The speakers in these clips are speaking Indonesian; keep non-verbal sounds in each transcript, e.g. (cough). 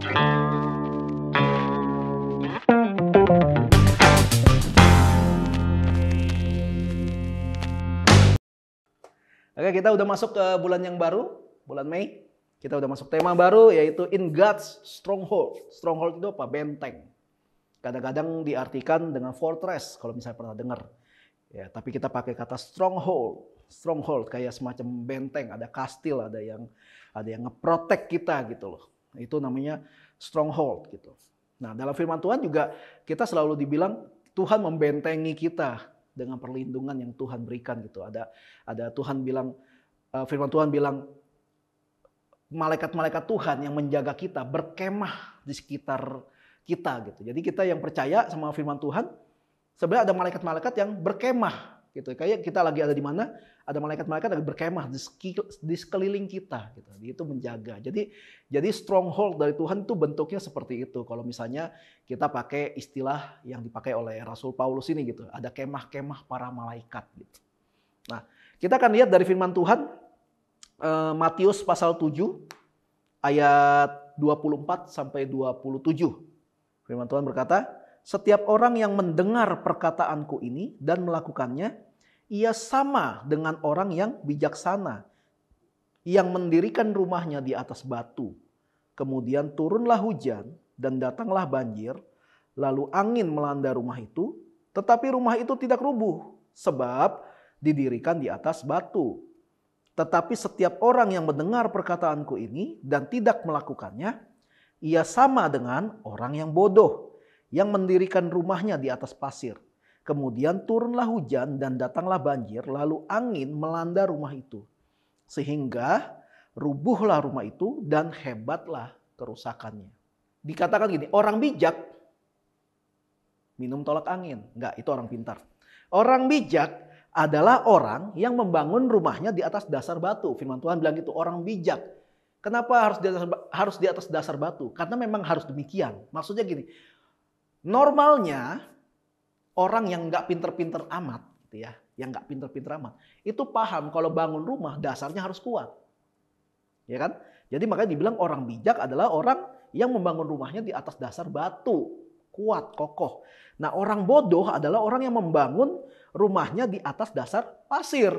Oke, kita udah masuk ke bulan yang baru, bulan Mei. Kita udah masuk tema baru yaitu In God's Stronghold. Stronghold itu apa? Benteng. Kadang-kadang diartikan dengan fortress kalau misalnya pernah dengar. Ya, tapi kita pakai kata stronghold. Stronghold kayak semacam benteng, ada kastil, ada yang ada yang ngeprotek kita gitu loh. Itu namanya stronghold gitu. Nah, dalam firman Tuhan juga kita selalu dibilang Tuhan membentengi kita dengan perlindungan yang Tuhan berikan gitu. Ada ada Tuhan bilang uh, firman Tuhan bilang malaikat-malaikat Tuhan yang menjaga kita berkemah di sekitar kita gitu. Jadi kita yang percaya sama firman Tuhan sebenarnya ada malaikat-malaikat yang berkemah gitu. Kayak kita lagi ada di mana, ada malaikat-malaikat lagi berkemah di, sekeliling kita gitu. Itu menjaga. Jadi jadi stronghold dari Tuhan itu bentuknya seperti itu. Kalau misalnya kita pakai istilah yang dipakai oleh Rasul Paulus ini gitu, ada kemah-kemah para malaikat gitu. Nah, kita akan lihat dari firman Tuhan eh, Matius pasal 7 ayat 24 sampai 27. Firman Tuhan berkata, setiap orang yang mendengar perkataanku ini dan melakukannya, ia sama dengan orang yang bijaksana yang mendirikan rumahnya di atas batu. Kemudian turunlah hujan dan datanglah banjir, lalu angin melanda rumah itu, tetapi rumah itu tidak rubuh sebab didirikan di atas batu. Tetapi setiap orang yang mendengar perkataanku ini dan tidak melakukannya, ia sama dengan orang yang bodoh yang mendirikan rumahnya di atas pasir Kemudian turunlah hujan dan datanglah banjir, lalu angin melanda rumah itu. Sehingga rubuhlah rumah itu dan hebatlah kerusakannya. Dikatakan gini, orang bijak minum tolak angin. Enggak, itu orang pintar. Orang bijak adalah orang yang membangun rumahnya di atas dasar batu. Firman Tuhan bilang gitu, orang bijak. Kenapa harus di atas, harus di atas dasar batu? Karena memang harus demikian. Maksudnya gini, normalnya orang yang nggak pinter-pinter amat, gitu ya, yang nggak pinter-pinter amat, itu paham kalau bangun rumah dasarnya harus kuat, ya kan? Jadi makanya dibilang orang bijak adalah orang yang membangun rumahnya di atas dasar batu, kuat, kokoh. Nah orang bodoh adalah orang yang membangun rumahnya di atas dasar pasir.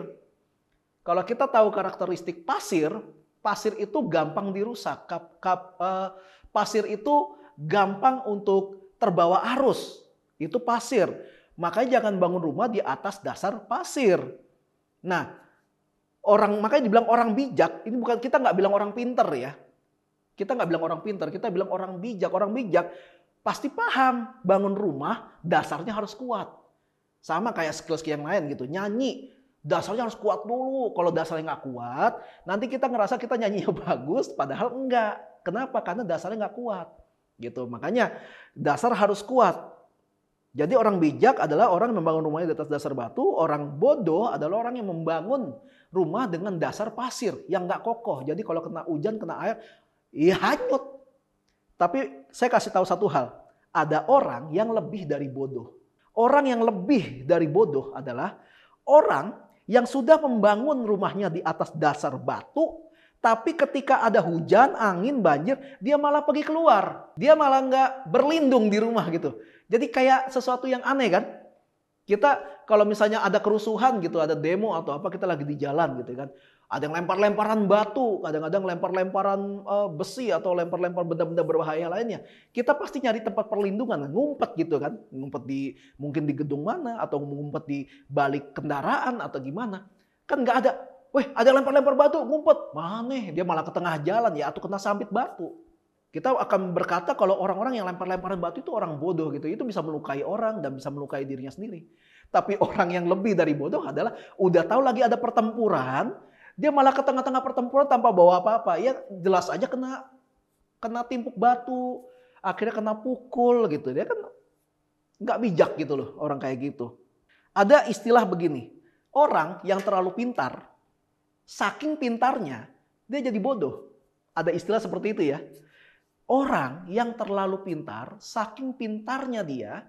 Kalau kita tahu karakteristik pasir, pasir itu gampang dirusak. Kap, kap, uh, pasir itu gampang untuk terbawa arus itu pasir. Makanya jangan bangun rumah di atas dasar pasir. Nah, orang makanya dibilang orang bijak. Ini bukan kita nggak bilang orang pinter ya. Kita nggak bilang orang pinter, kita bilang orang bijak. Orang bijak pasti paham bangun rumah dasarnya harus kuat. Sama kayak skill yang lain gitu. Nyanyi dasarnya harus kuat dulu. Kalau dasarnya nggak kuat, nanti kita ngerasa kita nyanyinya (laughs) bagus, padahal enggak. Kenapa? Karena dasarnya nggak kuat. Gitu. Makanya dasar harus kuat. Jadi orang bijak adalah orang yang membangun rumahnya di atas dasar batu, orang bodoh adalah orang yang membangun rumah dengan dasar pasir yang nggak kokoh. Jadi kalau kena hujan, kena air, ya hanyut. Tapi saya kasih tahu satu hal, ada orang yang lebih dari bodoh. Orang yang lebih dari bodoh adalah orang yang sudah membangun rumahnya di atas dasar batu, tapi ketika ada hujan, angin, banjir, dia malah pergi keluar. Dia malah nggak berlindung di rumah gitu jadi kayak sesuatu yang aneh kan? Kita kalau misalnya ada kerusuhan gitu, ada demo atau apa, kita lagi di jalan gitu kan. Ada yang lempar-lemparan batu, kadang-kadang lempar-lemparan uh, besi atau lempar-lempar benda-benda berbahaya lainnya. Kita pasti nyari tempat perlindungan, ngumpet gitu kan. Ngumpet di mungkin di gedung mana atau ngumpet di balik kendaraan atau gimana. Kan nggak ada, weh ada lempar-lempar batu, ngumpet. Mana dia malah ke tengah jalan ya atau kena sambit batu. Kita akan berkata kalau orang-orang yang lempar-lemparan batu itu orang bodoh gitu. Itu bisa melukai orang dan bisa melukai dirinya sendiri. Tapi (laughs) orang yang lebih dari bodoh adalah udah tahu lagi ada pertempuran, dia malah ke tengah-tengah pertempuran tanpa bawa apa-apa. Ya jelas aja kena kena timpuk batu, akhirnya kena pukul gitu. Dia kan nggak bijak gitu loh orang kayak gitu. Ada istilah begini, orang yang terlalu pintar, saking pintarnya dia jadi bodoh. Ada istilah seperti itu ya. Orang yang terlalu pintar, saking pintarnya dia,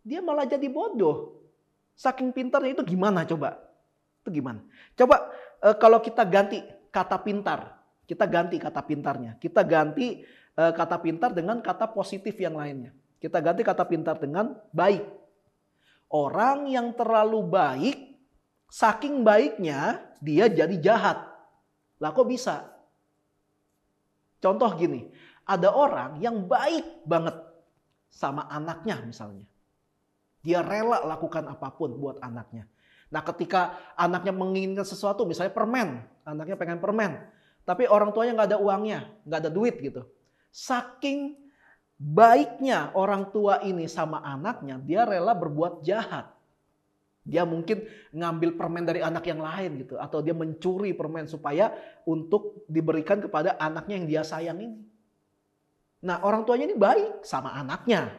dia malah jadi bodoh. Saking pintarnya itu gimana coba? Itu gimana? Coba e, kalau kita ganti kata pintar, kita ganti kata pintarnya. Kita ganti e, kata pintar dengan kata positif yang lainnya. Kita ganti kata pintar dengan baik. Orang yang terlalu baik, saking baiknya dia jadi jahat. Lah kok bisa? Contoh gini, ada orang yang baik banget sama anaknya misalnya. Dia rela lakukan apapun buat anaknya. Nah ketika anaknya menginginkan sesuatu misalnya permen. Anaknya pengen permen. Tapi orang tuanya nggak ada uangnya, nggak ada duit gitu. Saking baiknya orang tua ini sama anaknya, dia rela berbuat jahat. Dia mungkin ngambil permen dari anak yang lain gitu. Atau dia mencuri permen supaya untuk diberikan kepada anaknya yang dia sayang ini. Nah orang tuanya ini baik sama anaknya.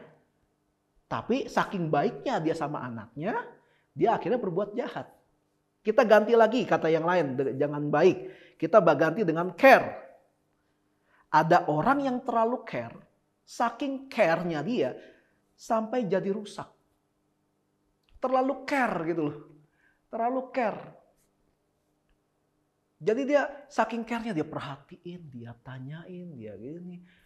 Tapi saking baiknya dia sama anaknya, dia akhirnya berbuat jahat. Kita ganti lagi kata yang lain, jangan baik. Kita ganti dengan care. Ada orang yang terlalu care, saking care-nya dia, sampai jadi rusak. Terlalu care gitu loh. Terlalu care. Jadi dia saking care-nya dia perhatiin, dia tanyain, dia gini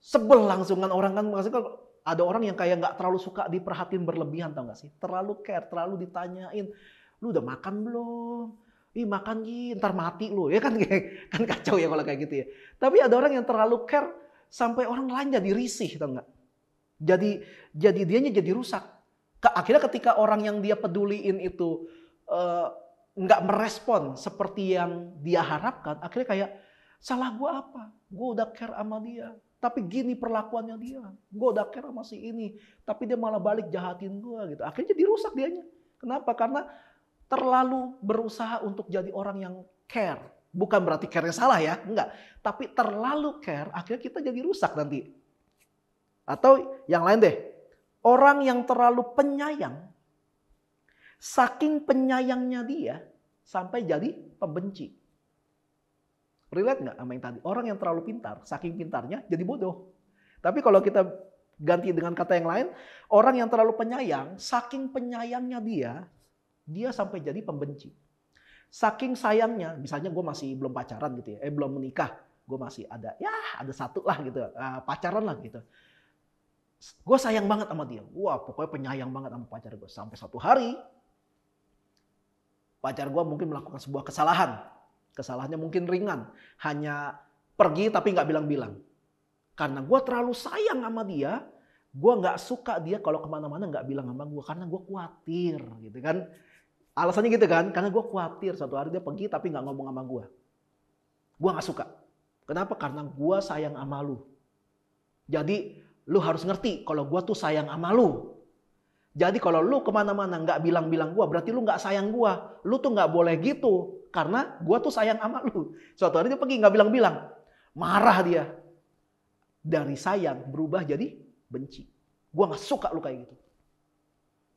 sebel langsung kan orang kan maksudnya kalau ada orang yang kayak nggak terlalu suka diperhatiin berlebihan tau gak sih terlalu care terlalu ditanyain lu udah makan belum ih makan ji ntar mati lu ya kan kayak kan kacau ya kalau kayak gitu ya tapi ada orang yang terlalu care sampai orang lain jadi risih tau nggak jadi jadi dianya jadi rusak akhirnya ketika orang yang dia peduliin itu eh, nggak uh, merespon seperti yang dia harapkan akhirnya kayak salah gua apa Gua udah care sama dia tapi gini perlakuannya dia. Gue udah kira masih ini. Tapi dia malah balik jahatin gue gitu. Akhirnya jadi rusak dianya. Kenapa? Karena terlalu berusaha untuk jadi orang yang care. Bukan berarti care-nya salah ya. Enggak. Tapi terlalu care akhirnya kita jadi rusak nanti. Atau yang lain deh. Orang yang terlalu penyayang. Saking penyayangnya dia sampai jadi pembenci. Relate nggak sama yang tadi? Orang yang terlalu pintar, saking pintarnya jadi bodoh. Tapi kalau kita ganti dengan kata yang lain, orang yang terlalu penyayang, saking penyayangnya dia, dia sampai jadi pembenci. Saking sayangnya, misalnya gue masih belum pacaran gitu ya, eh belum menikah, gue masih ada ya ada satu lah gitu, eh, pacaran lah gitu. Gue sayang banget sama dia, wah pokoknya penyayang banget sama pacar gue. Sampai satu hari, pacar gue mungkin melakukan sebuah kesalahan, Kesalahannya mungkin ringan, hanya pergi tapi nggak bilang-bilang. Karena gue terlalu sayang sama dia, gue nggak suka dia kalau kemana-mana nggak bilang sama gue karena gue khawatir gitu kan. Alasannya gitu kan, karena gue khawatir satu hari dia pergi tapi nggak ngomong sama gue. Gue nggak suka. Kenapa? Karena gue sayang sama lu. Jadi lu harus ngerti kalau gue tuh sayang sama lu. Jadi kalau lu kemana-mana nggak bilang-bilang gue, berarti lu nggak sayang gue. Lu tuh nggak boleh gitu. Karena gue tuh sayang sama lu. Suatu hari dia pergi nggak bilang-bilang. Marah dia. Dari sayang berubah jadi benci. Gue nggak suka lu kayak gitu.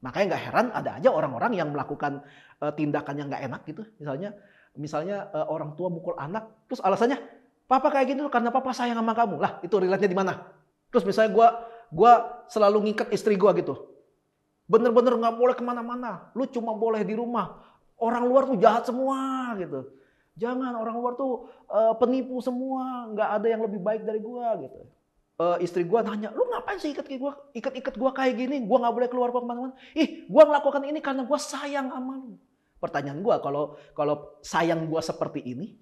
Makanya nggak heran ada aja orang-orang yang melakukan uh, tindakan yang nggak enak gitu. Misalnya, misalnya uh, orang tua mukul anak, terus alasannya, papa kayak gitu karena papa sayang sama kamu. Lah, itu relate-nya di mana? Terus misalnya gue gua selalu ngikat istri gue gitu Bener-bener nggak boleh kemana-mana. Lu cuma boleh di rumah. Orang luar tuh jahat semua gitu. Jangan orang luar tuh uh, penipu semua. Nggak ada yang lebih baik dari gua gitu. Uh, istri gua nanya, lu ngapain sih ikat gua, ikat-ikat gua kayak gini? Gua nggak boleh keluar kemana-mana. Ih, gua melakukan ini karena gua sayang sama lu. Pertanyaan gua, kalau kalau sayang gua seperti ini,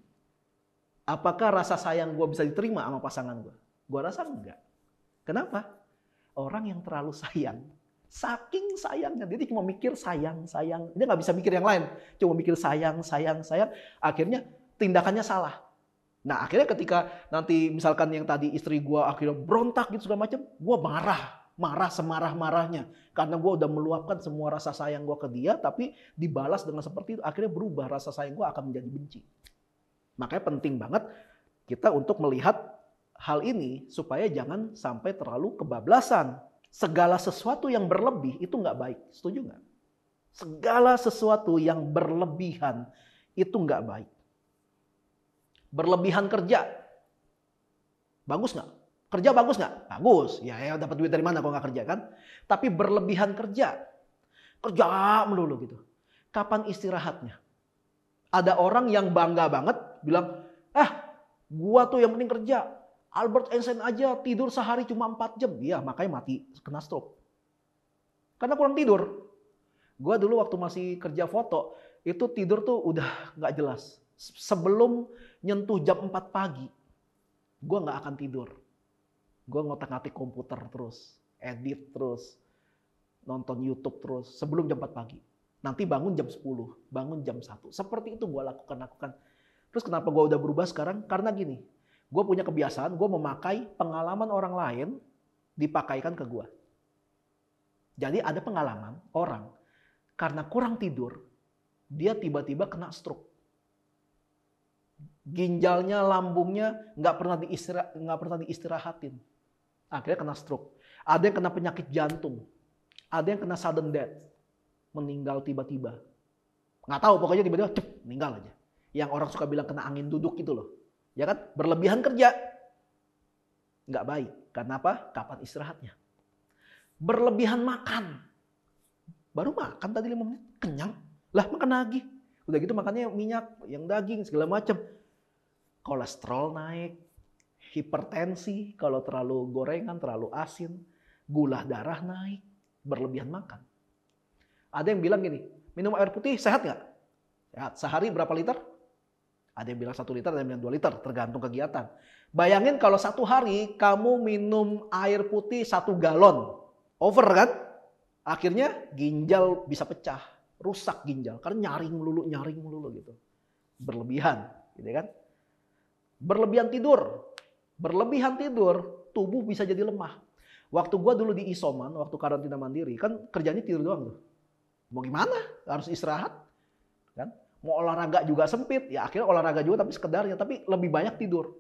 apakah rasa sayang gua bisa diterima sama pasangan gua? Gua rasa enggak. Kenapa? Orang yang terlalu sayang Saking sayangnya, dia cuma mikir sayang, sayang. Dia nggak bisa mikir yang lain. Cuma mikir sayang, sayang, sayang. Akhirnya tindakannya salah. Nah akhirnya ketika nanti misalkan yang tadi istri gue akhirnya berontak gitu segala macam, gue marah marah semarah-marahnya karena gue udah meluapkan semua rasa sayang gue ke dia tapi dibalas dengan seperti itu akhirnya berubah rasa sayang gue akan menjadi benci makanya penting banget kita untuk melihat hal ini supaya jangan sampai terlalu kebablasan Segala sesuatu yang berlebih itu nggak baik. Setuju nggak? Segala sesuatu yang berlebihan itu nggak baik. Berlebihan kerja. Bagus nggak? Kerja bagus nggak? Bagus. Ya, ya dapat duit dari mana kalau nggak kerja kan? Tapi berlebihan kerja. Kerja melulu gitu. Kapan istirahatnya? Ada orang yang bangga banget bilang, ah gua tuh yang penting kerja. Albert Einstein aja tidur sehari cuma 4 jam. Ya makanya mati kena stroke. Karena kurang tidur. Gue dulu waktu masih kerja foto, itu tidur tuh udah nggak jelas. Sebelum nyentuh jam 4 pagi, gue nggak akan tidur. Gue ngotak-ngatik komputer terus, edit terus, nonton YouTube terus, sebelum jam 4 pagi. Nanti bangun jam 10, bangun jam 1. Seperti itu gue lakukan-lakukan. Terus kenapa gue udah berubah sekarang? Karena gini, Gue punya kebiasaan, gue memakai pengalaman orang lain dipakaikan ke gue. Jadi ada pengalaman orang karena kurang tidur, dia tiba-tiba kena stroke. Ginjalnya, lambungnya nggak pernah diistirah nggak pernah diistirahatin. Akhirnya kena stroke. Ada yang kena penyakit jantung, ada yang kena sudden death, meninggal tiba-tiba. Nggak tahu, pokoknya tiba-tiba cep, meninggal aja. Yang orang suka bilang kena angin duduk gitu loh. Ya kan? Berlebihan kerja. Nggak baik. Karena apa? Kapan istirahatnya? Berlebihan makan. Baru makan tadi lima menit, kenyang. Lah makan lagi. Udah gitu makannya minyak, yang daging, segala macam. Kolesterol naik, hipertensi kalau terlalu gorengan, terlalu asin, gula darah naik, berlebihan makan. Ada yang bilang gini, minum air putih sehat nggak? Sehat. Sehari berapa liter? Ada yang bilang satu liter, ada yang bilang dua liter, tergantung kegiatan. Bayangin kalau satu hari kamu minum air putih satu galon, over kan? Akhirnya ginjal bisa pecah, rusak ginjal karena nyaring melulu, nyaring melulu gitu. Berlebihan, gitu kan? Berlebihan tidur, berlebihan tidur, tubuh bisa jadi lemah. Waktu gua dulu di isoman, waktu karantina mandiri, kan kerjanya tidur doang tuh. Mau gimana? Harus istirahat, kan? Mau olahraga juga sempit, ya akhirnya olahraga juga tapi sekedarnya, tapi lebih banyak tidur.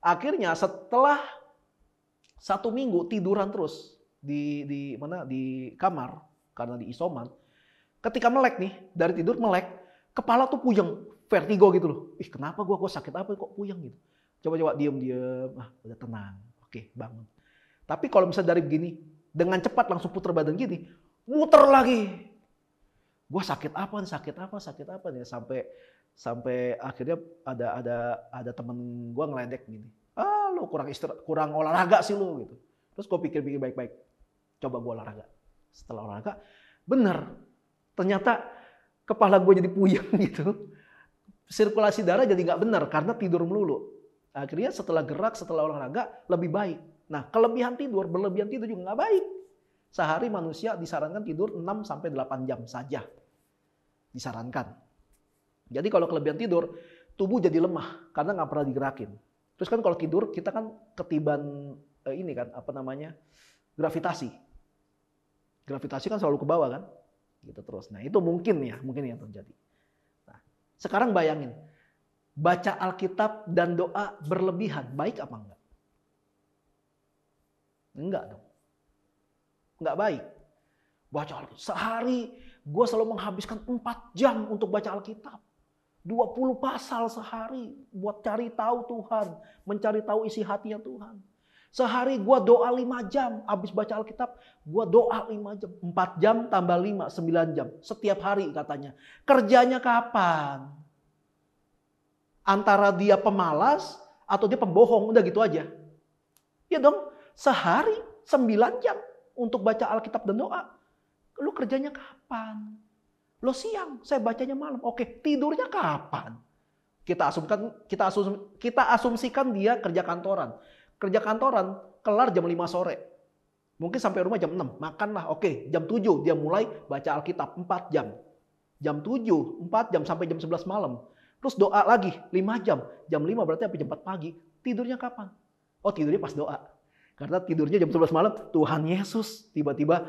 Akhirnya setelah satu minggu tiduran terus di di mana di kamar karena di isoman, ketika melek nih dari tidur melek, kepala tuh puyeng, vertigo gitu loh. Ih kenapa gua kok sakit apa kok puyeng gitu? Coba-coba diem-diem, ah udah tenang, oke bangun. Tapi kalau misalnya dari begini, dengan cepat langsung putar badan gini, muter lagi, gue sakit apa nih, sakit apa, sakit apa nih sampai sampai akhirnya ada ada ada temen gue ngeledek gini. Ah, lu kurang istir kurang olahraga sih lu gitu. Terus gue pikir-pikir baik-baik. Coba gue olahraga. Setelah olahraga, bener, Ternyata kepala gue jadi puyeng (laughs) gitu. Sirkulasi darah jadi nggak bener karena tidur melulu. Akhirnya setelah gerak, setelah olahraga lebih baik. Nah kelebihan tidur, berlebihan tidur juga nggak baik sehari manusia disarankan tidur 6 sampai 8 jam saja. Disarankan. Jadi kalau kelebihan tidur, tubuh jadi lemah karena nggak pernah digerakin. Terus kan kalau tidur kita kan ketiban eh, ini kan apa namanya gravitasi. Gravitasi kan selalu ke bawah kan, gitu terus. Nah itu mungkin ya, mungkin yang terjadi. Nah, sekarang bayangin baca Alkitab dan doa berlebihan baik apa enggak? Enggak dong nggak baik. Baca Alkitab. Sehari gue selalu menghabiskan 4 jam untuk baca Alkitab. 20 pasal sehari buat cari tahu Tuhan. Mencari tahu isi hatinya Tuhan. Sehari gue doa 5 jam. Habis baca Alkitab, gue doa 5 jam. 4 jam tambah 5, 9 jam. Setiap hari katanya. Kerjanya kapan? Antara dia pemalas atau dia pembohong. Udah gitu aja. Ya dong, sehari 9 jam untuk baca Alkitab dan doa, lu kerjanya kapan? Lo siang, saya bacanya malam. Oke, tidurnya kapan? Kita asumkan kita asum, kita asumsikan dia kerja kantoran. Kerja kantoran kelar jam 5 sore. Mungkin sampai rumah jam 6, makanlah. Oke, jam 7 dia mulai baca Alkitab 4 jam. Jam 7, 4 jam sampai jam 11 malam. Terus doa lagi 5 jam. Jam 5 berarti sampai jam 4 pagi. Tidurnya kapan? Oh tidurnya pas doa. Karena tidurnya jam 11 malam, Tuhan Yesus tiba-tiba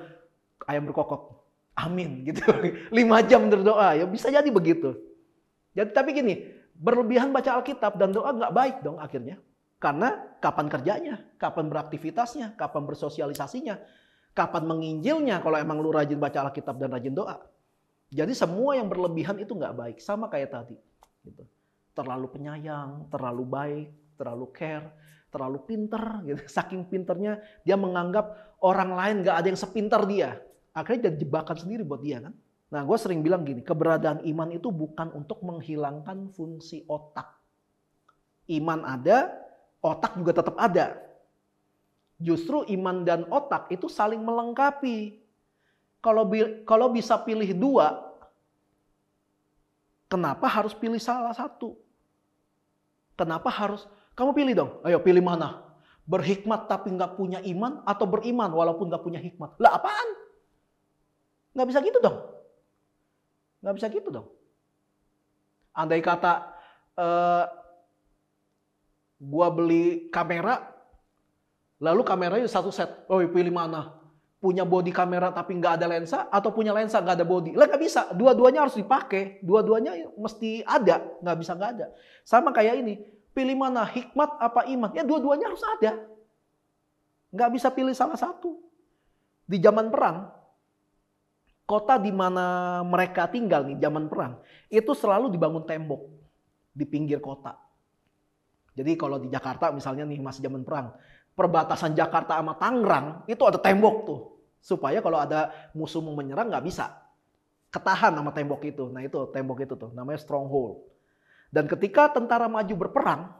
ayam berkokok. Amin gitu. 5 (laughs) jam berdoa, ya bisa jadi begitu. Jadi tapi gini, berlebihan baca Alkitab dan doa nggak baik dong akhirnya. Karena kapan kerjanya, kapan beraktivitasnya, kapan bersosialisasinya, kapan menginjilnya kalau emang lu rajin baca Alkitab dan rajin doa. Jadi semua yang berlebihan itu nggak baik, sama kayak tadi. Gitu. Terlalu penyayang, terlalu baik, terlalu care, terlalu pinter gitu. (laughs) Saking pinternya dia menganggap orang lain gak ada yang sepinter dia. Akhirnya jadi jebakan sendiri buat dia kan. Nah gue sering bilang gini, keberadaan iman itu bukan untuk menghilangkan fungsi otak. Iman ada, otak juga tetap ada. Justru iman dan otak itu saling melengkapi. Kalau kalau bisa pilih dua, kenapa harus pilih salah satu? Kenapa harus kamu pilih dong, ayo pilih mana? Berhikmat tapi nggak punya iman atau beriman walaupun nggak punya hikmat? Lah apaan? Nggak bisa gitu dong. Nggak bisa gitu dong. Andai kata uh, gua beli kamera, lalu kameranya satu set. Oh pilih mana? Punya body kamera tapi nggak ada lensa atau punya lensa nggak ada body? Lah nggak bisa. Dua-duanya harus dipakai. Dua-duanya mesti ada. Nggak bisa nggak ada. Sama kayak ini Pilih mana? Hikmat apa iman? Ya dua-duanya harus ada. Nggak bisa pilih salah satu. Di zaman perang, kota di mana mereka tinggal nih zaman perang, itu selalu dibangun tembok di pinggir kota. Jadi kalau di Jakarta misalnya nih masih zaman perang, perbatasan Jakarta sama Tangerang itu ada tembok tuh. Supaya kalau ada musuh mau menyerang nggak bisa. Ketahan sama tembok itu. Nah itu tembok itu tuh namanya stronghold. Dan ketika tentara maju berperang,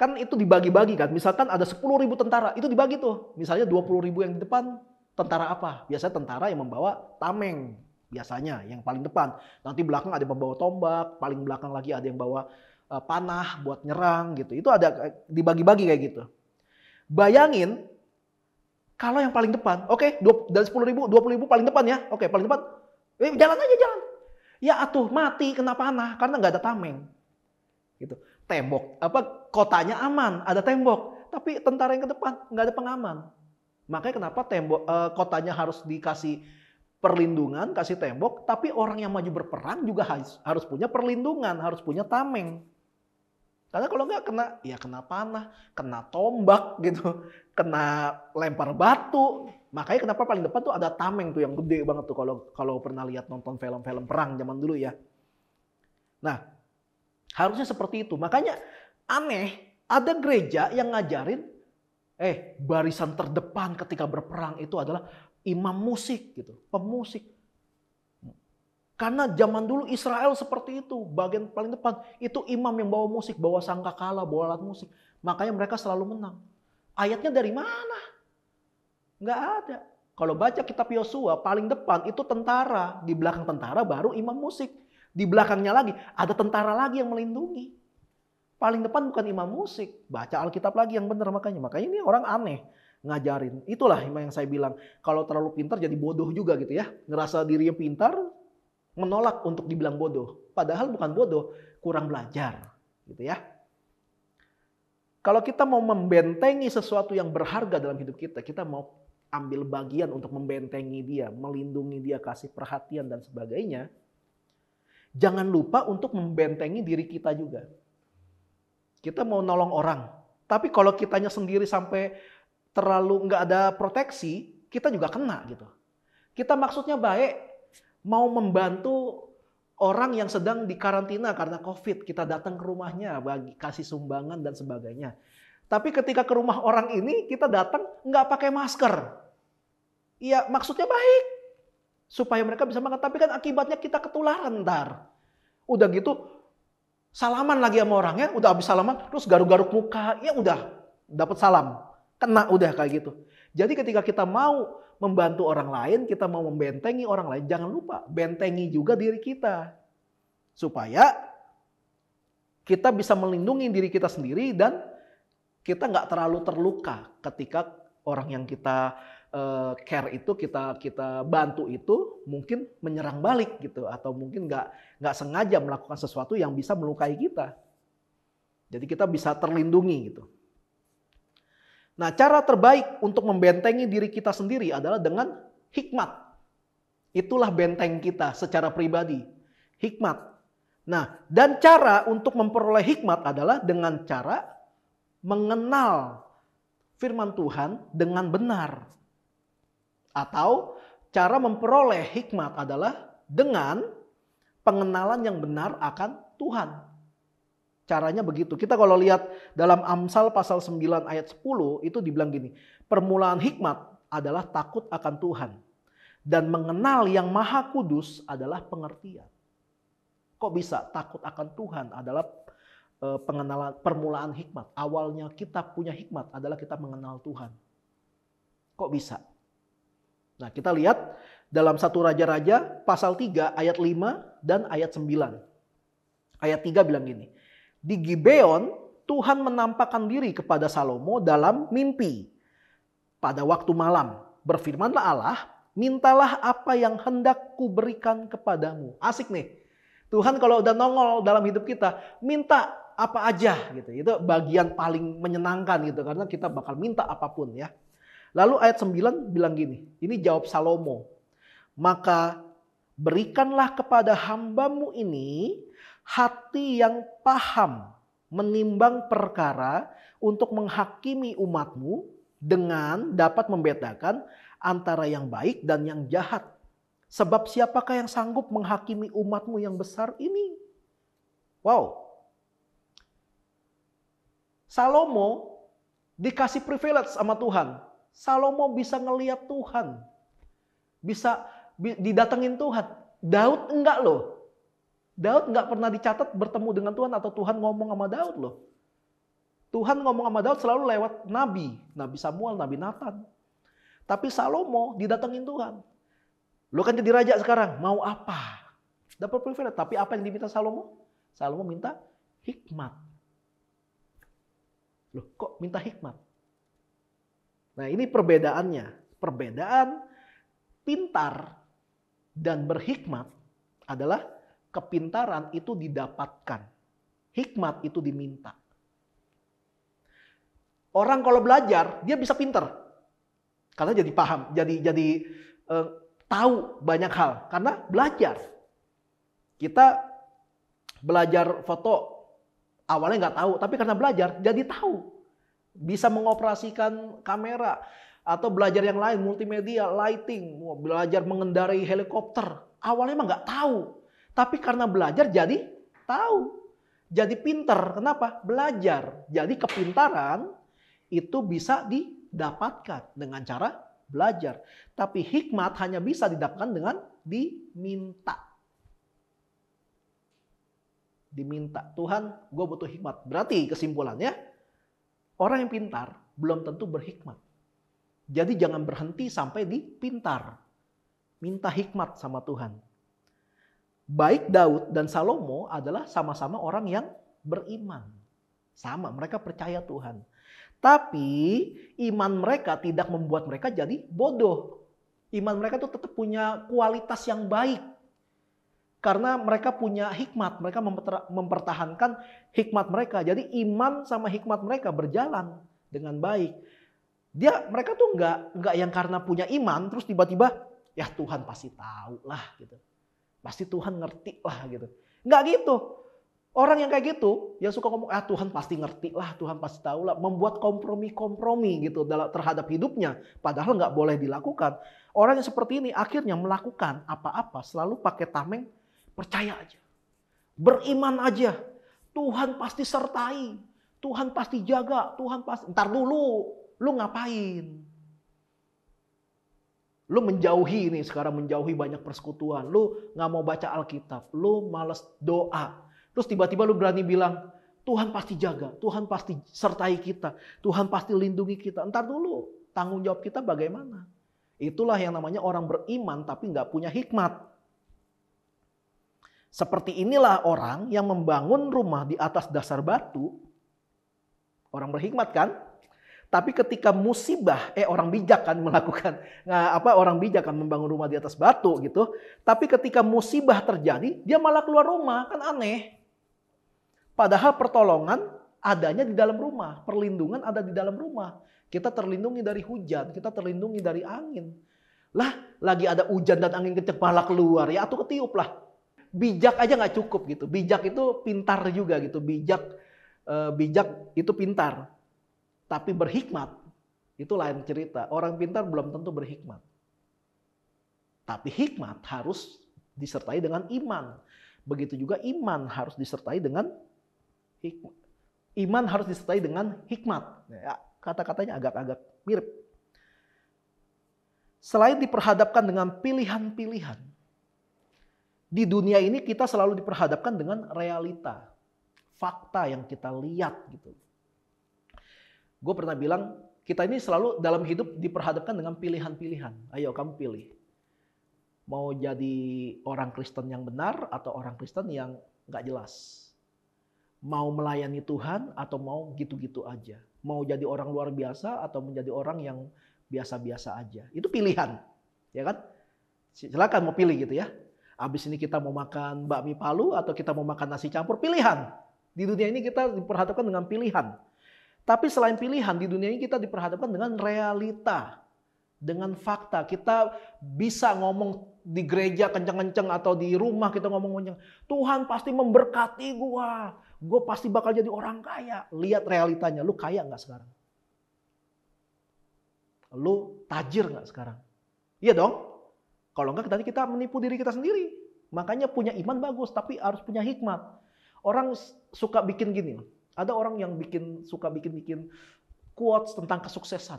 kan itu dibagi-bagi kan. Misalkan ada 10 ribu tentara, itu dibagi tuh. Misalnya 20 ribu yang di depan, tentara apa? Biasanya tentara yang membawa tameng. Biasanya yang paling depan. Nanti belakang ada yang membawa tombak, paling belakang lagi ada yang bawa eh, panah buat nyerang gitu. Itu ada eh, dibagi-bagi kayak gitu. Bayangin kalau yang paling depan, oke okay, dari 10 ribu, 20 ribu paling depan ya. Oke okay, paling depan, eh, jalan aja jalan. Ya atuh mati kena panah karena nggak ada tameng. Gitu. Tembok apa kotanya aman, ada tembok, tapi tentara yang ke depan nggak ada pengaman. Makanya kenapa tembok eh, kotanya harus dikasih perlindungan, kasih tembok, tapi orang yang maju berperang juga harus, harus punya perlindungan, harus punya tameng. Karena kalau nggak kena, ya kena panah, kena tombak gitu, kena lempar batu, Makanya kenapa paling depan tuh ada tameng tuh yang gede banget tuh kalau kalau pernah lihat nonton film-film perang zaman dulu ya. Nah, harusnya seperti itu. Makanya aneh ada gereja yang ngajarin eh barisan terdepan ketika berperang itu adalah imam musik gitu, pemusik. Karena zaman dulu Israel seperti itu, bagian paling depan itu imam yang bawa musik, bawa sangkakala, bawa alat musik. Makanya mereka selalu menang. Ayatnya dari mana? Nggak ada. Kalau baca kitab Yosua, paling depan itu tentara. Di belakang tentara baru imam musik. Di belakangnya lagi ada tentara lagi yang melindungi. Paling depan bukan imam musik. Baca Alkitab lagi yang benar makanya. Makanya ini orang aneh ngajarin. Itulah yang saya bilang. Kalau terlalu pintar jadi bodoh juga gitu ya. Ngerasa dirinya pintar, menolak untuk dibilang bodoh. Padahal bukan bodoh, kurang belajar gitu ya. Kalau kita mau membentengi sesuatu yang berharga dalam hidup kita, kita mau ambil bagian untuk membentengi dia, melindungi dia, kasih perhatian dan sebagainya, jangan lupa untuk membentengi diri kita juga. Kita mau nolong orang, tapi kalau kitanya sendiri sampai terlalu nggak ada proteksi, kita juga kena gitu. Kita maksudnya baik, mau membantu orang yang sedang dikarantina karena COVID, kita datang ke rumahnya, bagi kasih sumbangan dan sebagainya. Tapi ketika ke rumah orang ini kita datang nggak pakai masker. Iya maksudnya baik. Supaya mereka bisa makan. Tapi kan akibatnya kita ketularan ntar. Udah gitu salaman lagi sama orangnya. Udah habis salaman terus garuk-garuk muka. Ya udah dapat salam. Kena udah kayak gitu. Jadi ketika kita mau membantu orang lain, kita mau membentengi orang lain, jangan lupa bentengi juga diri kita. Supaya kita bisa melindungi diri kita sendiri dan kita nggak terlalu terluka ketika orang yang kita uh, care itu kita kita bantu itu mungkin menyerang balik gitu atau mungkin nggak nggak sengaja melakukan sesuatu yang bisa melukai kita. Jadi kita bisa terlindungi gitu. Nah, cara terbaik untuk membentengi diri kita sendiri adalah dengan hikmat. Itulah benteng kita secara pribadi. Hikmat. Nah, dan cara untuk memperoleh hikmat adalah dengan cara mengenal firman Tuhan dengan benar. Atau cara memperoleh hikmat adalah dengan pengenalan yang benar akan Tuhan. Caranya begitu. Kita kalau lihat dalam Amsal pasal 9 ayat 10 itu dibilang gini. Permulaan hikmat adalah takut akan Tuhan. Dan mengenal yang maha kudus adalah pengertian. Kok bisa takut akan Tuhan adalah Eh, pengenalan permulaan hikmat. Awalnya kita punya hikmat adalah kita mengenal Tuhan. Kok bisa? Nah, kita lihat dalam satu raja-raja pasal 3 ayat 5 dan ayat 9. Ayat 3 bilang gini. Di Gibeon Tuhan menampakkan diri kepada Salomo dalam mimpi. Pada waktu malam berfirmanlah Allah, mintalah apa yang hendak kuberikan kepadamu. Asik nih. Tuhan kalau udah nongol dalam hidup kita, minta apa aja gitu. Itu bagian paling menyenangkan gitu karena kita bakal minta apapun ya. Lalu ayat 9 bilang gini, ini jawab Salomo. Maka berikanlah kepada hambamu ini hati yang paham menimbang perkara untuk menghakimi umatmu dengan dapat membedakan antara yang baik dan yang jahat. Sebab siapakah yang sanggup menghakimi umatmu yang besar ini? Wow, Salomo dikasih privilege sama Tuhan. Salomo bisa ngeliat Tuhan. Bisa didatengin Tuhan. Daud enggak loh. Daud enggak pernah dicatat bertemu dengan Tuhan atau Tuhan ngomong sama Daud loh. Tuhan ngomong sama Daud selalu lewat nabi, Nabi Samuel, Nabi Nathan. Tapi Salomo didatengin Tuhan. Lo kan jadi raja sekarang, mau apa? Dapat privilege, tapi apa yang diminta Salomo? Salomo minta hikmat. Loh, kok minta hikmat? Nah, ini perbedaannya. Perbedaan pintar dan berhikmat adalah kepintaran itu didapatkan. Hikmat itu diminta. Orang kalau belajar, dia bisa pintar. Karena jadi paham, jadi jadi eh, tahu banyak hal karena belajar. Kita belajar foto Awalnya nggak tahu, tapi karena belajar jadi tahu. Bisa mengoperasikan kamera atau belajar yang lain, multimedia, lighting, belajar mengendarai helikopter. Awalnya emang nggak tahu, tapi karena belajar jadi tahu. Jadi pinter, kenapa? Belajar. Jadi kepintaran itu bisa didapatkan dengan cara belajar. Tapi hikmat hanya bisa didapatkan dengan diminta diminta. Tuhan, gue butuh hikmat. Berarti kesimpulannya, orang yang pintar belum tentu berhikmat. Jadi jangan berhenti sampai di pintar. Minta hikmat sama Tuhan. Baik Daud dan Salomo adalah sama-sama orang yang beriman. Sama, mereka percaya Tuhan. Tapi iman mereka tidak membuat mereka jadi bodoh. Iman mereka tuh tetap punya kualitas yang baik karena mereka punya hikmat, mereka mempertahankan hikmat mereka. Jadi iman sama hikmat mereka berjalan dengan baik. Dia mereka tuh nggak nggak yang karena punya iman terus tiba-tiba ya Tuhan pasti tahu lah gitu. Pasti Tuhan ngerti lah gitu. Nggak gitu. Orang yang kayak gitu yang suka ngomong ah Tuhan pasti ngerti lah, Tuhan pasti tahu lah, membuat kompromi-kompromi gitu dalam terhadap hidupnya padahal nggak boleh dilakukan. Orang yang seperti ini akhirnya melakukan apa-apa selalu pakai tameng Percaya aja. Beriman aja. Tuhan pasti sertai. Tuhan pasti jaga. Tuhan pasti. Ntar dulu. Lu ngapain? Lu menjauhi ini sekarang menjauhi banyak persekutuan. Lu nggak mau baca Alkitab. Lu males doa. Terus tiba-tiba lu berani bilang, Tuhan pasti jaga, Tuhan pasti sertai kita, Tuhan pasti lindungi kita. Entar dulu, tanggung jawab kita bagaimana? Itulah yang namanya orang beriman tapi nggak punya hikmat. Seperti inilah orang yang membangun rumah di atas dasar batu. Orang berhikmat kan? Tapi ketika musibah, eh orang bijak kan melakukan (laughs) nah, apa orang bijak kan membangun rumah di atas batu gitu. Tapi ketika musibah terjadi, dia malah keluar rumah, kan aneh. Padahal pertolongan adanya di dalam rumah, perlindungan ada di dalam rumah. Kita terlindungi dari hujan, kita terlindungi dari angin. Lah, lagi ada hujan dan angin kencang malah keluar, ya atau ketiup lah bijak aja nggak cukup gitu. Bijak itu pintar juga gitu. Bijak uh, bijak itu pintar. Tapi berhikmat itu lain cerita. Orang pintar belum tentu berhikmat. Tapi hikmat harus disertai dengan iman. Begitu juga iman harus disertai dengan hikmat. Iman harus disertai dengan hikmat. Ya, kata-katanya agak-agak mirip. Selain diperhadapkan dengan pilihan-pilihan, di dunia ini kita selalu diperhadapkan dengan realita, fakta yang kita lihat gitu. Gue pernah bilang kita ini selalu dalam hidup diperhadapkan dengan pilihan-pilihan. Ayo kamu pilih. Mau jadi orang Kristen yang benar atau orang Kristen yang gak jelas mau melayani Tuhan atau mau gitu-gitu aja. Mau jadi orang luar biasa atau menjadi orang yang biasa-biasa aja. Itu pilihan, ya kan? Silahkan mau pilih gitu ya. Habis ini kita mau makan bakmi palu atau kita mau makan nasi campur, pilihan. Di dunia ini kita diperhadapkan dengan pilihan. Tapi selain pilihan, di dunia ini kita diperhadapkan dengan realita. Dengan fakta. Kita bisa ngomong di gereja kenceng-kenceng atau di rumah kita ngomong kenceng. Tuhan pasti memberkati gua. Gue pasti bakal jadi orang kaya. Lihat realitanya. Lu kaya nggak sekarang? Lu tajir nggak sekarang? Iya dong? Kalau enggak tadi kita menipu diri kita sendiri. Makanya punya iman bagus, tapi harus punya hikmat. Orang suka bikin gini. Ada orang yang bikin suka bikin-bikin quotes tentang kesuksesan.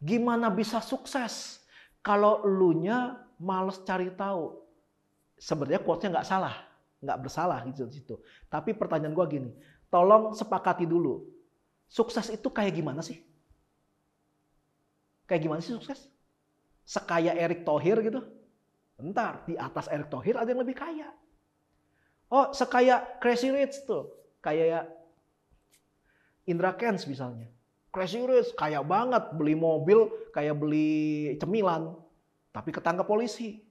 Gimana bisa sukses kalau nya males cari tahu? Sebenarnya quotesnya nggak salah, nggak bersalah gitu situ. Tapi pertanyaan gua gini, tolong sepakati dulu. Sukses itu kayak gimana sih? Kayak gimana sih sukses? sekaya Erick Thohir gitu? Bentar, di atas Erick Thohir ada yang lebih kaya. Oh, sekaya Crazy Rich tuh. Kayak Indra Kens misalnya. Crazy Rich, kaya banget. Beli mobil, kayak beli cemilan. Tapi ketangkep polisi.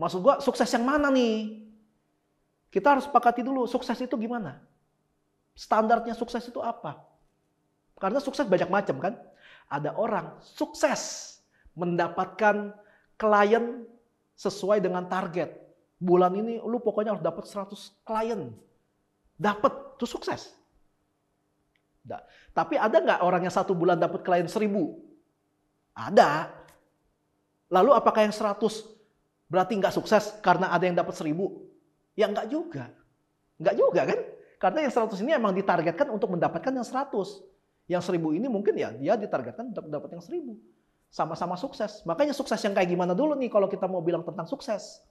Maksud gua sukses yang mana nih? Kita harus sepakati dulu, sukses itu gimana? Standarnya sukses itu apa? Karena sukses banyak macam kan? Ada orang sukses mendapatkan klien sesuai dengan target. Bulan ini lu pokoknya harus dapat 100 klien. Dapat, itu sukses. Nah, tapi ada nggak orang yang satu bulan dapat klien seribu Ada. Lalu apakah yang 100 berarti nggak sukses karena ada yang dapat seribu Ya nggak juga. Nggak juga kan? Karena yang seratus ini emang ditargetkan untuk mendapatkan yang seratus Yang seribu ini mungkin ya dia ditargetkan untuk dapat yang seribu sama-sama sukses. Makanya sukses yang kayak gimana dulu nih kalau kita mau bilang tentang sukses.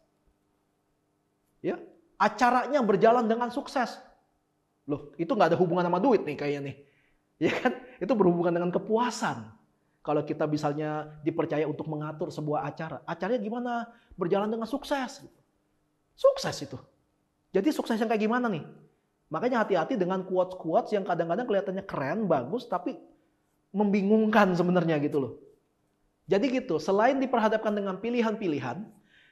Ya, acaranya berjalan dengan sukses. Loh, itu nggak ada hubungan sama duit nih kayaknya nih. (laughs) Ya kan? Itu berhubungan dengan kepuasan. Kalau kita misalnya dipercaya untuk mengatur sebuah acara, acaranya gimana? Berjalan dengan sukses. Sukses itu. Jadi sukses yang kayak gimana nih? Makanya hati-hati dengan quotes-quotes yang kadang-kadang kelihatannya keren, bagus, tapi membingungkan sebenarnya gitu loh. Jadi gitu, selain diperhadapkan dengan pilihan-pilihan,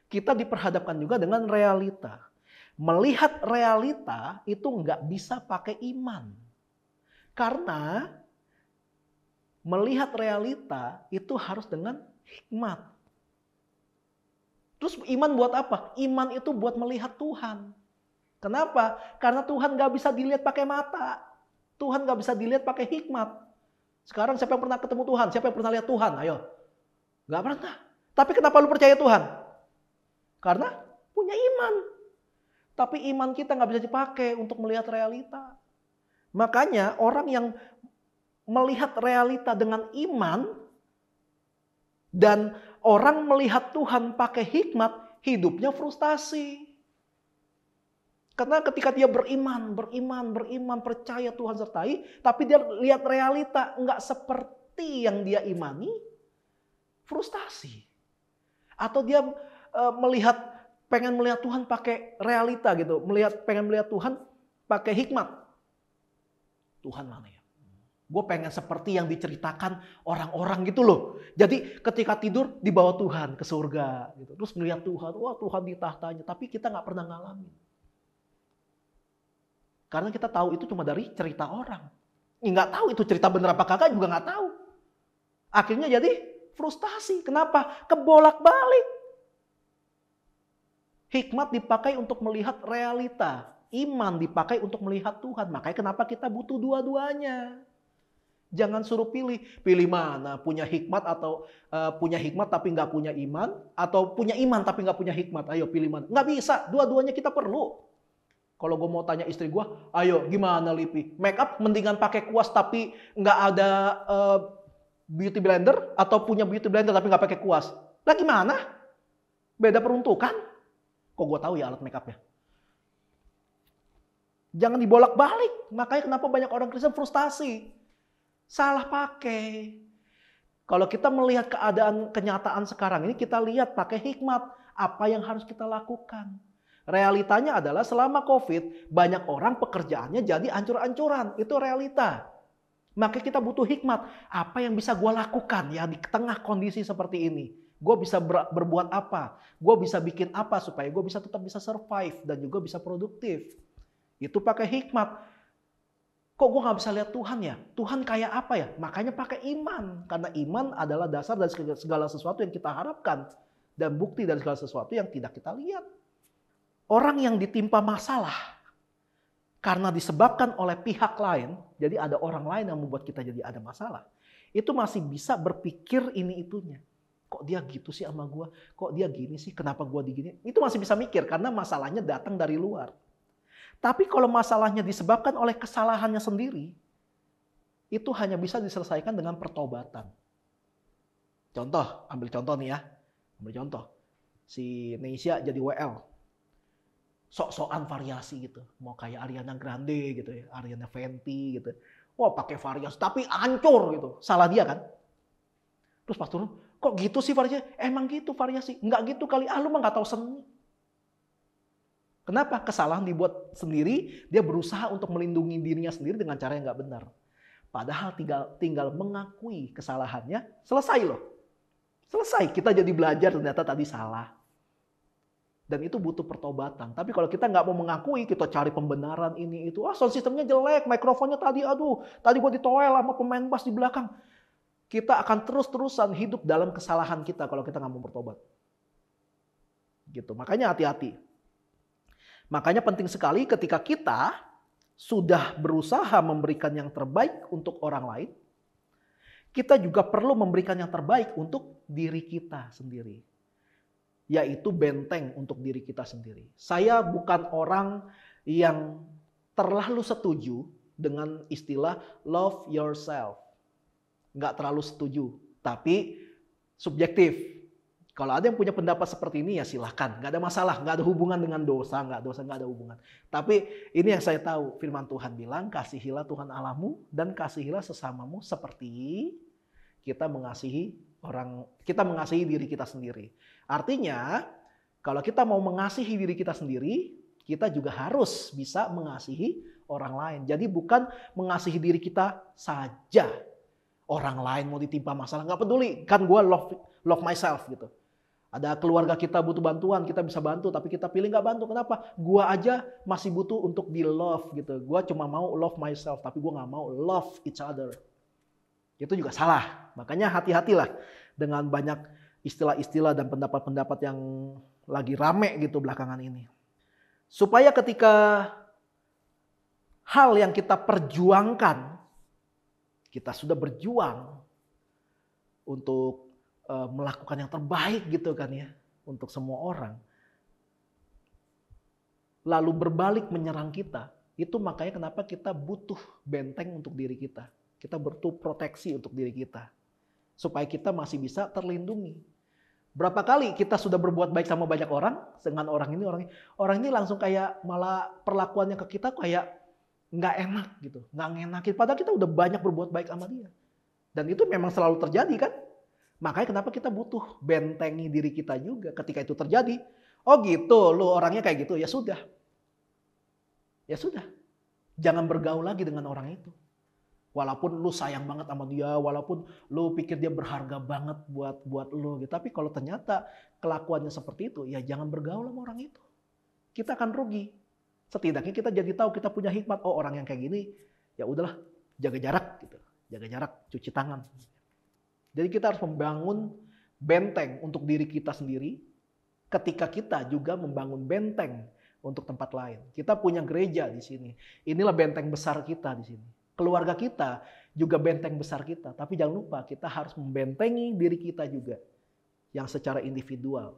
kita diperhadapkan juga dengan realita. Melihat realita itu nggak bisa pakai iman. Karena melihat realita itu harus dengan hikmat. Terus iman buat apa? Iman itu buat melihat Tuhan. Kenapa? Karena Tuhan nggak bisa dilihat pakai mata. Tuhan nggak bisa dilihat pakai hikmat. Sekarang siapa yang pernah ketemu Tuhan? Siapa yang pernah lihat Tuhan? Ayo. Gak pernah. Tapi kenapa lu percaya Tuhan? Karena punya iman. Tapi iman kita gak bisa dipakai untuk melihat realita. Makanya orang yang melihat realita dengan iman dan orang melihat Tuhan pakai hikmat, hidupnya frustasi. Karena ketika dia beriman, beriman, beriman, percaya Tuhan sertai, tapi dia lihat realita nggak seperti yang dia imani, frustasi. Atau dia e, melihat pengen melihat Tuhan pakai realita gitu, melihat pengen melihat Tuhan pakai hikmat. Tuhan mana ya? Gue pengen seperti yang diceritakan orang-orang gitu loh. Jadi ketika tidur dibawa Tuhan ke surga gitu. Terus melihat Tuhan, wah Tuhan di tahtanya. Tapi kita nggak pernah ngalamin. Karena kita tahu itu cuma dari cerita orang. Nggak tahu itu cerita bener apa kagak juga nggak tahu. Akhirnya jadi frustasi. Kenapa? Kebolak-balik. Hikmat dipakai untuk melihat realita. Iman dipakai untuk melihat Tuhan. Makanya kenapa kita butuh dua-duanya. Jangan suruh pilih. Pilih mana? Punya hikmat atau uh, punya hikmat tapi nggak punya iman? Atau punya iman tapi nggak punya hikmat? Ayo pilih mana? Nggak bisa. Dua-duanya kita perlu. Kalau gue mau tanya istri gue, ayo gimana Lipi? Make up mendingan pakai kuas tapi nggak ada uh, beauty blender atau punya beauty blender tapi nggak pakai kuas. Lah gimana? Beda peruntukan. Kok gue tahu ya alat makeupnya? Jangan dibolak-balik. Makanya kenapa banyak orang Kristen frustasi. Salah pakai. Kalau kita melihat keadaan kenyataan sekarang ini, kita lihat pakai hikmat. Apa yang harus kita lakukan? Realitanya adalah selama COVID, banyak orang pekerjaannya jadi ancur-ancuran. Itu realita. Maka kita butuh hikmat. Apa yang bisa gue lakukan ya di tengah kondisi seperti ini? Gue bisa ber, berbuat apa? Gue bisa bikin apa supaya gue bisa tetap bisa survive dan juga bisa produktif. Itu pakai hikmat kok gue gak bisa lihat Tuhan ya? Tuhan kayak apa ya? Makanya pakai iman. Karena iman adalah dasar dari segala sesuatu yang kita harapkan. Dan bukti dari segala sesuatu yang tidak kita lihat. Orang yang ditimpa masalah karena disebabkan oleh pihak lain, jadi ada orang lain yang membuat kita jadi ada masalah, itu masih bisa berpikir ini itunya. Kok dia gitu sih sama gue? Kok dia gini sih? Kenapa gue digini? Itu masih bisa mikir karena masalahnya datang dari luar. Tapi kalau masalahnya disebabkan oleh kesalahannya sendiri, itu hanya bisa diselesaikan dengan pertobatan. Contoh, ambil contoh nih ya. Ambil contoh. Si Neisha jadi WL sok-sokan variasi gitu. Mau kayak Ariana Grande gitu ya, Ariana Fenty gitu. Wah pakai variasi, tapi ancur gitu. Salah dia kan? Terus pas turun kok gitu sih variasi? Emang gitu variasi? Enggak gitu kali, ah lu mah gak tahu seni. Kenapa? Kesalahan dibuat sendiri, dia berusaha untuk melindungi dirinya sendiri dengan cara yang nggak benar. Padahal tinggal, tinggal mengakui kesalahannya, selesai loh. Selesai, kita jadi belajar ternyata tadi salah. Dan itu butuh pertobatan. Tapi kalau kita nggak mau mengakui, kita cari pembenaran ini itu. Ah sound sistemnya jelek, mikrofonnya tadi aduh, tadi gue ditoel sama pemain bass di belakang. Kita akan terus-terusan hidup dalam kesalahan kita kalau kita nggak mau bertobat. Gitu. Makanya hati-hati. Makanya penting sekali ketika kita sudah berusaha memberikan yang terbaik untuk orang lain, kita juga perlu memberikan yang terbaik untuk diri kita sendiri yaitu benteng untuk diri kita sendiri. Saya bukan orang yang terlalu setuju dengan istilah love yourself. Nggak terlalu setuju, tapi subjektif. Kalau ada yang punya pendapat seperti ini ya silahkan. Nggak ada masalah, nggak ada hubungan dengan dosa, nggak dosa, nggak ada hubungan. Tapi ini yang saya tahu, firman Tuhan bilang, kasihilah Tuhan alamu dan kasihilah sesamamu seperti kita mengasihi orang kita mengasihi diri kita sendiri. Artinya, kalau kita mau mengasihi diri kita sendiri, kita juga harus bisa mengasihi orang lain. Jadi bukan mengasihi diri kita saja. Orang lain mau ditimpa masalah nggak peduli, kan gue love love myself gitu. Ada keluarga kita butuh bantuan, kita bisa bantu, tapi kita pilih nggak bantu. Kenapa? Gue aja masih butuh untuk di love gitu. Gue cuma mau love myself, tapi gue nggak mau love each other. Itu juga salah. Makanya hati-hatilah dengan banyak istilah-istilah dan pendapat-pendapat yang lagi rame gitu belakangan ini. Supaya ketika hal yang kita perjuangkan, kita sudah berjuang untuk eh, melakukan yang terbaik gitu kan ya untuk semua orang. Lalu berbalik menyerang kita, itu makanya kenapa kita butuh benteng untuk diri kita. Kita butuh proteksi untuk diri kita. Supaya kita masih bisa terlindungi. Berapa kali kita sudah berbuat baik sama banyak orang, dengan orang ini, orang ini, orang ini langsung kayak malah perlakuannya ke kita kayak nggak enak gitu, nggak ngenakin. Padahal kita udah banyak berbuat baik sama dia. Dan itu memang selalu terjadi kan? Makanya kenapa kita butuh bentengi diri kita juga ketika itu terjadi. Oh gitu, lu orangnya kayak gitu. Ya sudah. Ya sudah. Jangan bergaul lagi dengan orang itu. Walaupun lu sayang banget sama dia, walaupun lu pikir dia berharga banget buat buat lu gitu. Tapi kalau ternyata kelakuannya seperti itu, ya jangan bergaul sama orang itu. Kita akan rugi. Setidaknya kita jadi tahu kita punya hikmat. Oh orang yang kayak gini, ya udahlah jaga jarak gitu. Jaga jarak, cuci tangan. Jadi kita harus membangun benteng untuk diri kita sendiri ketika kita juga membangun benteng untuk tempat lain. Kita punya gereja di sini. Inilah benteng besar kita di sini keluarga kita, juga benteng besar kita. Tapi jangan lupa kita harus membentengi diri kita juga yang secara individual.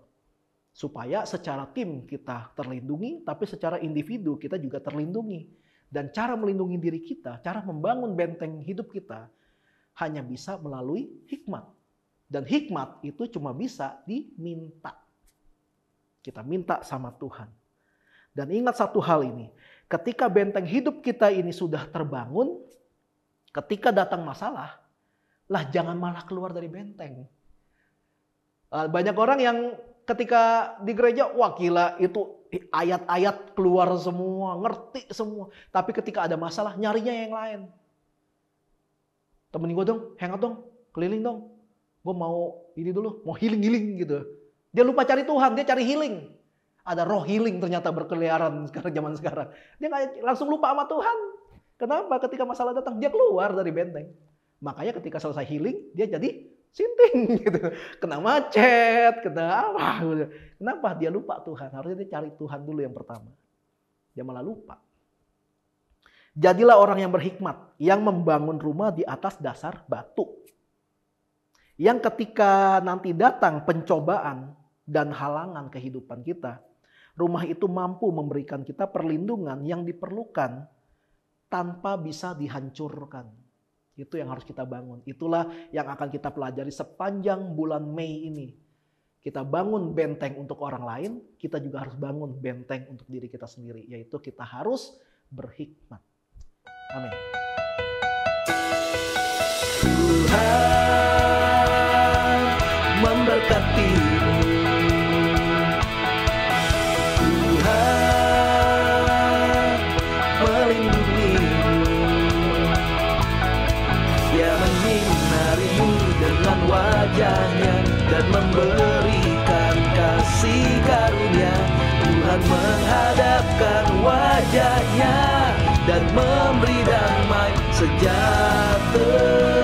Supaya secara tim kita terlindungi, tapi secara individu kita juga terlindungi. Dan cara melindungi diri kita, cara membangun benteng hidup kita hanya bisa melalui hikmat. Dan hikmat itu cuma bisa diminta. Kita minta sama Tuhan. Dan ingat satu hal ini, ketika benteng hidup kita ini sudah terbangun, ketika datang masalah, lah jangan malah keluar dari benteng. Ah, banyak orang yang ketika di gereja, wah gila itu ayat-ayat keluar semua, ngerti semua. Tapi ketika ada masalah, nyarinya yang lain. Temenin gue dong, hangout dong, keliling dong. Gue mau ini dulu, mau healing-healing gitu. Dia lupa cari Tuhan, dia cari healing ada roh healing ternyata berkeliaran sekarang zaman sekarang. Dia nggak langsung lupa sama Tuhan. Kenapa? Ketika masalah datang dia keluar dari benteng. Makanya ketika selesai healing dia jadi sinting (laughs) gitu. Kena macet, kena apa? Gitu. Kenapa dia lupa Tuhan? Harusnya dia cari Tuhan dulu yang pertama. Dia malah lupa. Jadilah orang yang berhikmat, yang membangun rumah di atas dasar batu. Yang ketika nanti datang pencobaan dan halangan kehidupan kita, rumah itu mampu memberikan kita perlindungan yang diperlukan tanpa bisa dihancurkan. Itu yang harus kita bangun. Itulah yang akan kita pelajari sepanjang bulan Mei ini. Kita bangun benteng untuk orang lain, kita juga harus bangun benteng untuk diri kita sendiri, yaitu kita harus berhikmat. Amin. Tuhan memberkati. memberikan kasih karunia Tuhan menghadapkan wajahnya Dan memberi damai sejahtera